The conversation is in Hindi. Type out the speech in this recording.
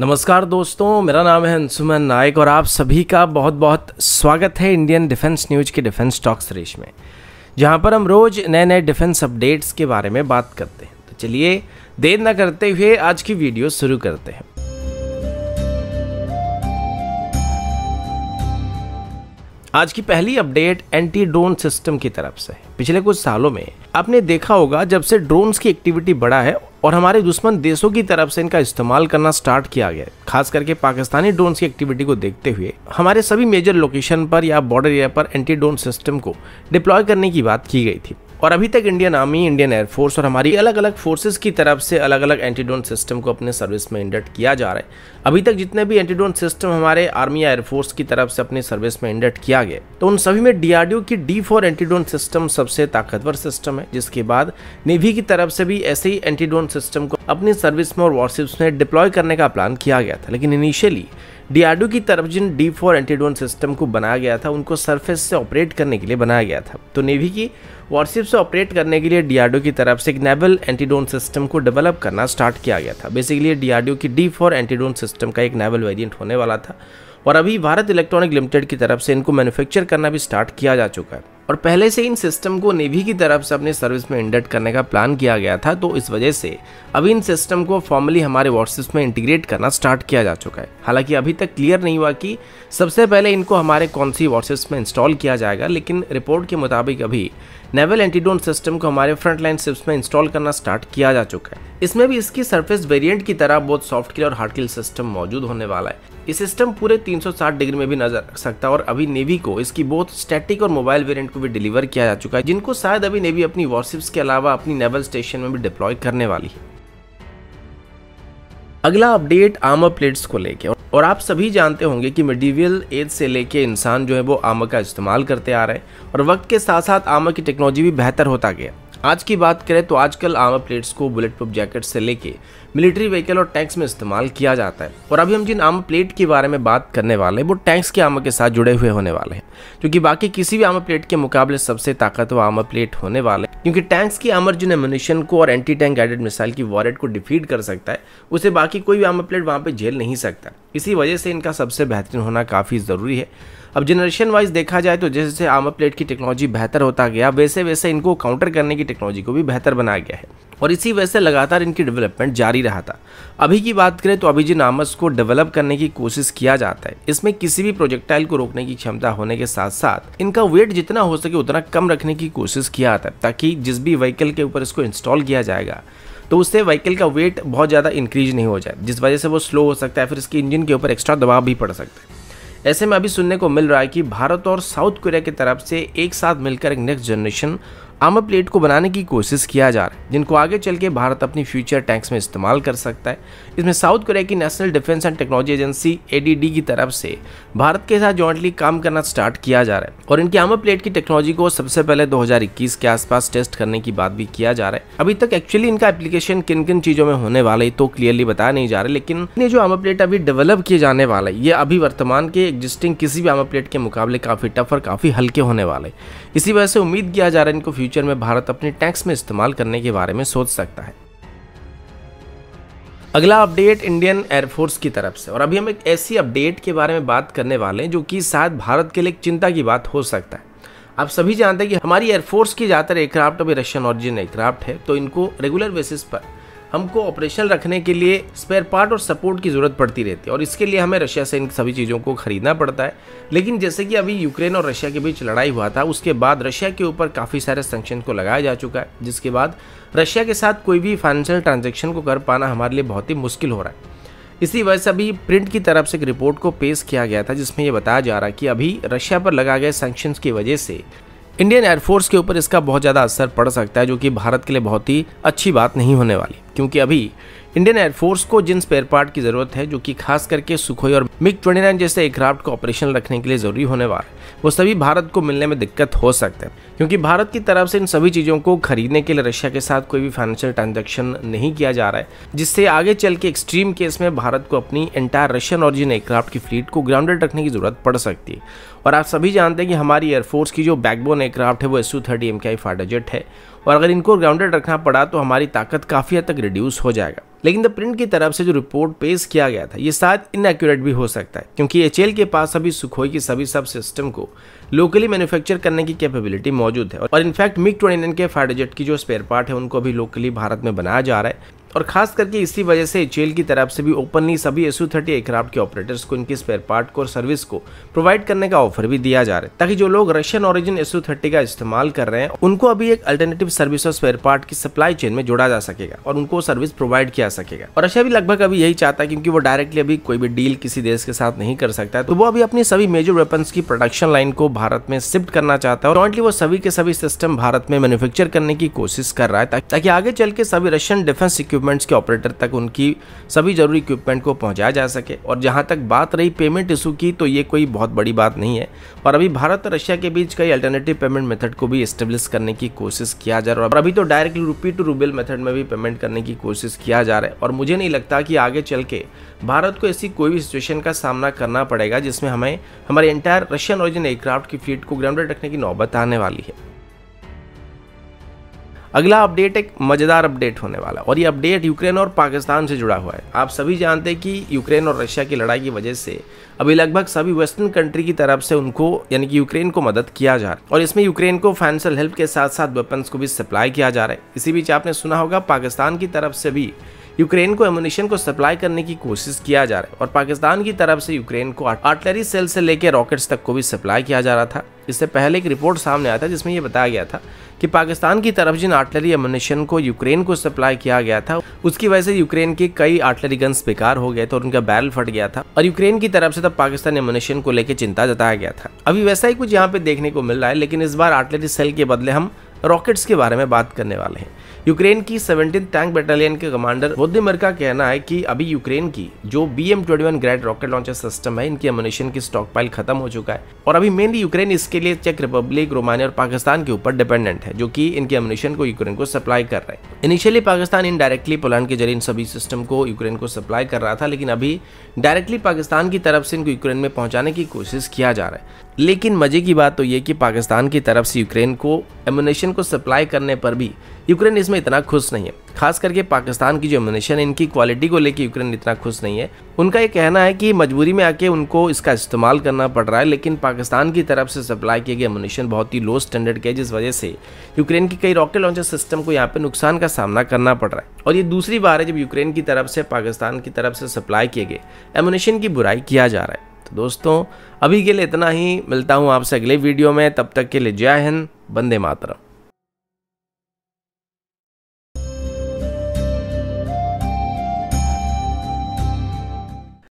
नमस्कार दोस्तों मेरा नाम है अंशुमन नायक और आप सभी का बहुत बहुत स्वागत है इंडियन डिफेंस न्यूज के डिफेंस टॉक सीरीज में जहां पर हम रोज नए नए डिफेंस अपडेट्स के बारे में बात करते हैं तो चलिए देर ना करते हुए आज की वीडियो शुरू करते हैं आज की पहली अपडेट एंटी ड्रोन सिस्टम की तरफ से पिछले कुछ सालों में आपने देखा होगा जब से ड्रोन्स की एक्टिविटी बढ़ा है और हमारे दुश्मन देशों की तरफ से इनका इस्तेमाल करना स्टार्ट किया गया खास करके पाकिस्तानी ड्रोन्स की एक्टिविटी को देखते हुए हमारे सभी मेजर लोकेशन पर या बॉर्डर एरिया पर एंटी ड्रोन सिस्टम को डिप्लॉय करने की बात की गई थी और अभी तक इंडियन आर्मी इंडियन एयरफोर्स और हमारी अलग अलग फोर्सेज की तरफ से अलग अलग एंटीड्रोन सिस्टम को अपने सर्विस में इंडक्ट किया जा रहा है अभी तक जितने भी एंटीड्रोन सिस्टम हमारे आर्मी या एयरफोर्स की तरफ से अपने सर्विस में इंडक्ट किया गया तो उन सभी में डीआरडीओ की डी फोर एंटीड्रोन सिस्टम सबसे ताकतवर सिस्टम है जिसके बाद नेवी की तरफ से भी ऐसे ही एंटीड्रोन सिस्टम को अपनी सर्विस में और वॉरशिप्स में डिप्लॉय करने का प्लान किया गया था लेकिन इनिशियली डीआरडीओ की तरफ जिन डी फोर एंटीड्रोन सिस्टम को बनाया गया था उनको सरफेस से ऑपरेट करने के लिए बनाया गया था तो नेवी की वॉरशिप से ऑपरेट करने के लिए डीआरडीओ की तरफ से एक नेवल एंटीड्रोन सिस्टम को डेवलप करना स्टार्ट किया गया था बेसिकली डीआरडीओ की डी फोर एंटीड्रोन सिस्टम का एक नेवल वेरियंट होने वाला था और अभी भारत इलेक्ट्रॉनिक लिमिटेड की तरफ से इनको मैन्युफैक्चर करना भी स्टार्ट किया जा चुका है और पहले से इन सिस्टम को नेवी की तरफ से अपने सर्विस में इंडक्ट करने का प्लान किया गया था तो इस वजह से अभी इन सिस्टम को फॉर्मली हमारे वॉरशिप्स में इंटीग्रेट करना स्टार्ट किया जा चुका है हालांकि अभी तक क्लियर नहीं हुआ कि सबसे पहले इनको हमारे कौन सी वॉरशिप्स में इंस्टॉल किया जाएगा लेकिन रिपोर्ट के मुताबिक अभी नेवल एंटीडोन सिस्टम को हमारे फ्रंटलाइन सिप्स में इंस्टॉल करना स्टार्ट किया जा चुका है इसमें भी इसकी सर्फेस वेरियंट की तरह बहुत सॉफ्ट किल और हार्ड किल सिस्टम मौजूद होने वाला है ये सिस्टम पूरे 360 डिग्री में भी नजर रख सकता है और अभी नेवी को इसकी बहुत स्टैटिक और मोबाइल वेरियंट को भी डिलीवर किया जा चुका है जिनको शायद अभी नेवी अपनी वॉरशिप्स के अलावा अपनी नेवल स्टेशन में भी डिप्लॉय करने वाली है अगला अपडेट आर्मर प्लेट्स को लेके और आप सभी जानते होंगे कि मेडिवियल एज से लेके इंसान जो है वो आर्मर का इस्तेमाल करते आ रहे हैं और वक्त के साथ साथ आर्मर की टेक्नोलॉजी भी बेहतर होता गया आज की बात करें तो आजकल आर्मर प्लेट्स को बुलेट प्रूफ जैकेट से लेके मिलिट्री व्हीकल और टैंक्स में इस्तेमाल किया जाता है और अभी हम जिन आम प्लेट के बारे में बात करने वाले हैं वो टैंक्स के आम के साथ जुड़े हुए होने वाले हैं जो कि बाकी किसी भी आम प्लेट के मुकाबले सबसे ताकतवर आम प्लेट होने वाले हैं क्योंकि टैंक्स की आमर जिन एमुनेशन को और एंटी टैंक गाइडेड मिसाइल की वॉरेट को डिफीट कर सकता है उसे बाकी कोई भी आम प्लेट वहाँ पर झेल नहीं सकता इसी वजह से इनका सबसे बेहतरीन होना काफ़ी ज़रूरी है अब जनरेशन वाइज देखा जाए तो जैसे जैसे आर्मर प्लेट की टेक्नोलॉजी बेहतर होता गया वैसे वैसे इनको काउंटर करने की टेक्नोलॉजी को भी बेहतर बनाया गया है और इसी वजह से लगातार इनकी डेवलपमेंट जारी रहा था अभी की बात करें तो अभी जिन आमस को डेवलप करने की कोशिश किया जाता है इसमें किसी भी प्रोजेक्टाइल को रोकने की क्षमता होने के साथ साथ इनका वेट जितना हो सके उतना कम रखने की कोशिश किया जाता है ताकि जिस भी व्हीकल के ऊपर इसको इंस्टॉल किया जाएगा तो उससे व्हीकल का वेट बहुत ज़्यादा इंक्रीज नहीं हो जाए जिस वजह से वो स्लो हो सकता है फिर इसके इंजन के ऊपर एक्स्ट्रा दबाव भी पड़ सकता है ऐसे में अभी सुनने को मिल रहा है कि भारत और साउथ कोरिया की तरफ से एक साथ मिलकर एक नेक्स्ट जनरेशन आर्मर प्लेट को बनाने की कोशिश किया जा रहा है जिनको आगे चल के भारत अपनी फ्यूचर टैंक्स में इस्तेमाल कर सकता है इसमें साउथ कोरिया की national defence and technology agency A की तरफ से भारत के साथ जॉइंटली काम करना स्टार्ट किया जा रहा है और इनकी आर्मर प्लेट की टेक्नोलॉजी को सबसे पहले दो के आसपास टेस्ट करने की बात भी किया जा रहा है अभी तक एक्चुअली इनका एप्लीकेशन किन किन चीजों में होने वाला है तो क्लियरली बताया नहीं जा रहा लेकिन ये जो आर्मर प्लेट अभी डेवलप किए जाने वाला है ये अभी वर्तमान के एग्जिस्टिंग किसी भी आर्मर प्लेट के मुकाबले काफी टफ और काफी हल्के होने वाले इसी वजह से उम्मीद किया जा रहा है इनको फ्यूचर फ्यूचर में भारत अपने टैक्स में इस्तेमाल करने के बारे में सोच सकता है अगला अपडेट इंडियन एयरफोर्स की तरफ से और अभी हम एक ऐसी अपडेट के बारे में बात करने वाले हैं जो कि शायद भारत के लिए एक चिंता की बात हो सकता है आप सभी जानते हैं कि हमारी एयरफोर्स की ज़्यादातर एयरक्राफ्ट अभी रशियन ऑरिजिन एयरक्राफ्ट है तो इनको रेगुलर बेसिस पर हमको ऑपरेशन रखने के लिए स्पेयर पार्ट और सपोर्ट की ज़रूरत पड़ती रहती है और इसके लिए हमें रशिया से इन सभी चीज़ों को खरीदना पड़ता है लेकिन जैसे कि अभी यूक्रेन और रशिया के बीच लड़ाई हुआ था उसके बाद रशिया के ऊपर काफ़ी सारे सेंक्शन को लगाया जा चुका है जिसके बाद रशिया के साथ कोई भी फाइनेंशियल ट्रांजेक्शन को कर पाना हमारे लिए बहुत ही मुश्किल हो रहा है इसी वजह से अभी प्रिंट की तरफ से एक रिपोर्ट को पेश किया गया था जिसमें यह बताया जा रहा है कि अभी रशिया पर लगाए गए सेंक्शन की वजह से इंडियन एयरफोर्स के ऊपर इसका बहुत ज़्यादा असर पड़ सकता है जो कि भारत के लिए बहुत ही अच्छी बात नहीं होने वाली क्योंकि अभी इंडियन एयरफोर्स को जिन स्पेयर पार्ट की ज़रूरत है जो कि खास करके सुखोई और मिग 29 जैसे एयरक्राफ्ट को ऑपरेशन रखने के लिए ज़रूरी होने वाले वो सभी भारत को मिलने में दिक्कत हो सकता है क्योंकि भारत की तरफ से इन सभी चीज़ों को खरीदने के लिए रशिया के साथ कोई भी फाइनेंशियल ट्रांजेक्शन नहीं किया जा रहा है जिससे आगे चल के एक्सट्रीम केस में भारत को अपनी एंटायर रशियन ऑरिजिन एयरक्राफ्ट की फ्लीट को ग्राउंडेड रखने की ज़रूरत पड़ सकती है और आप सभी जानते हैं कि हमारी एयरफोर्स की जो बैकबोन एयरक्राफ्ट है वो एस यू थर्टी एम के आई फाइटर जेट है और अगर इनको ग्राउंडेड रखना पड़ा तो हमारी ताकत काफ़ी हद तक रिड्यूस हो जाएगा लेकिन द प्रिंट की तरफ से जो रिपोर्ट पेश किया गया था ये शायद इनएक्यूरेट भी हो सकता है क्योंकि एच के पास सभी सुखोई की सभी सब सिस्टम को लोकली मैन्युफैक्चर करने की कैपेबिलिटी मौजूद है और इनफैक्ट मिग ट्वेंटी के फाइटर जेट की जो स्पेयर पार्ट है उनको भी लोकली भारत में बनाया जा रहा है और खास करके इसी वजह से एच की तरफ से भी ओपनली सभी एसू थर्टी एयरक्राफ्ट के ऑपरेटर्स को इनके स्पेयर पार्ट को और सर्विस को प्रोवाइड करने का ऑफर भी दिया जा रहा है ताकि जो लोग रशियन ओरिजिन एसू थर्टी का इस्तेमाल कर रहे हैं उनको अभी एक अल्टरनेटिव सर्विस और स्पेयर पार्ट की सप्लाई चेन में जोड़ा जा सकेगा और उनको सर्विस प्रोवाइड किया सकेगा और रशिया भी लगभग अभी यही चाहता है क्योंकि वो डायरेक्टली अभी कोई भी डील किसी देश के साथ नहीं कर सकता है तो वो अभी अपनी सभी मेजर वेपन की प्रोडक्शन लाइन को भारत में शिफ्ट करना चाहता है और वो सभी के सभी सिस्टम भारत में मैन्युफैक्चर करने की कोशिश कर रहा है ताकि आगे चल के सभी रशियन डिफेंस इक्विपमेंट इक्विपमेंट्स के ऑपरेटर तक उनकी सभी ज़रूरी इक्विपमेंट को पहुंचाया जा सके और जहां तक बात रही पेमेंट इशू की तो ये कोई बहुत बड़ी बात नहीं है और अभी भारत और रशिया के बीच कई अल्टरनेटिव पेमेंट मेथड को भी इस्टेब्लिश करने की कोशिश किया जा रहा है और अभी तो directly rupee to rouble method में भी पेमेंट करने की कोशिश किया जा रहा है और मुझे नहीं लगता कि आगे चल के भारत को ऐसी कोई भी सिचुएशन का सामना करना पड़ेगा जिसमें हमें हमारे एंटायर रशियन ओरिजिन एयरक्राफ्ट की फ्लीट को ग्राउंडेड रखने की नौबत आने वाली है अगला अपडेट एक मज़ेदार अपडेट होने वाला और ये अपडेट यूक्रेन और पाकिस्तान से जुड़ा हुआ है आप सभी जानते हैं कि यूक्रेन और रशिया की लड़ाई की वजह से अभी लगभग सभी वेस्टर्न कंट्री की तरफ से उनको यानी कि यूक्रेन को मदद किया जा रहा है और इसमें यूक्रेन को फाइनेंशियल हेल्प के साथ साथ वेपन्स को भी सप्लाई किया जा रहा है इसी बीच आपने सुना होगा पाकिस्तान की तरफ से भी यूक्रेन को एमुनेशन को सप्लाई करने की कोशिश किया जा रहा है और पाकिस्तान की तरफ से यूक्रेन को आर्टिलरी सेल से लेकर रॉकेट्स तक को भी सप्लाई किया जा रहा था इससे पहले एक रिपोर्ट सामने आया था जिसमें यह बताया गया था कि पाकिस्तान की तरफ जिन आर्टिलरी एमुनेशन को यूक्रेन को सप्लाई किया गया था उसकी वजह से यूक्रेन के कई आर्टिलरी गन्स बेकार हो गए थे और उनका बैरल फट गया था और यूक्रेन की तरफ से तब पाकिस्तान एमुनेशन को लेकर चिंता जताया गया था अभी वैसा ही कुछ यहाँ पे देखने को मिल रहा है लेकिन इस बार आर्टिलरी सेल के बदले हम रॉकेट्स के बारे में बात करने वाले हैं यूक्रेन की सेवनटीन टैंक बटालियन के कमांडर वोदिमर का कहना है कि अभी यूक्रेन की जो B M Grad rocket launcher system है इनकी अमुनेशन की स्टॉकपाइल खत्म हो चुका है और अभी मेनली यूक्रेन इसके लिए चेक रिपब्लिक रोमानिया और पाकिस्तान के ऊपर डिपेंडेंट है जो कि इनके अमुनेशन को यूक्रेन को सप्लाई कर रहे हैं इनिशियली पाकिस्तान इनडायरेक्टली पोलैंड के जरिए इन सभी सिस्टम को यूक्रेन को सप्लाई कर रहा था लेकिन अभी डायरेक्टली पाकिस्तान की तरफ से इनको यूक्रेन में पहुंचाने की कोशिश किया जा रहा है लेकिन मजे की बात तो ये कि पाकिस्तान की तरफ से यूक्रेन को एमोनेशन को सप्लाई करने पर भी यूक्रेन इसमें इसमें इतना खुश नहीं है खास करके पाकिस्तान की जो एमुनेशन है इनकी क्वालिटी को लेकर यूक्रेन इतना खुश नहीं है उनका ये कहना है कि मजबूरी में आके उनको इसका इस्तेमाल करना पड़ रहा है लेकिन पाकिस्तान की तरफ से सप्लाई किए गए एमुनेशन बहुत ही लो स्टैंडर्ड के जिस वजह से यूक्रेन की कई रॉकेट लॉन्चर सिस्टम को यहाँ पे नुकसान का सामना करना पड़ रहा है और ये दूसरी बार है जब यूक्रेन की तरफ से पाकिस्तान की तरफ से सप्लाई किए गए एमुनेशन की बुराई किया जा रहा है तो दोस्तों अभी के लिए इतना ही मिलता हूँ आपसे अगले वीडियो में तब तक के लिए जय हिंद बंदे मातरम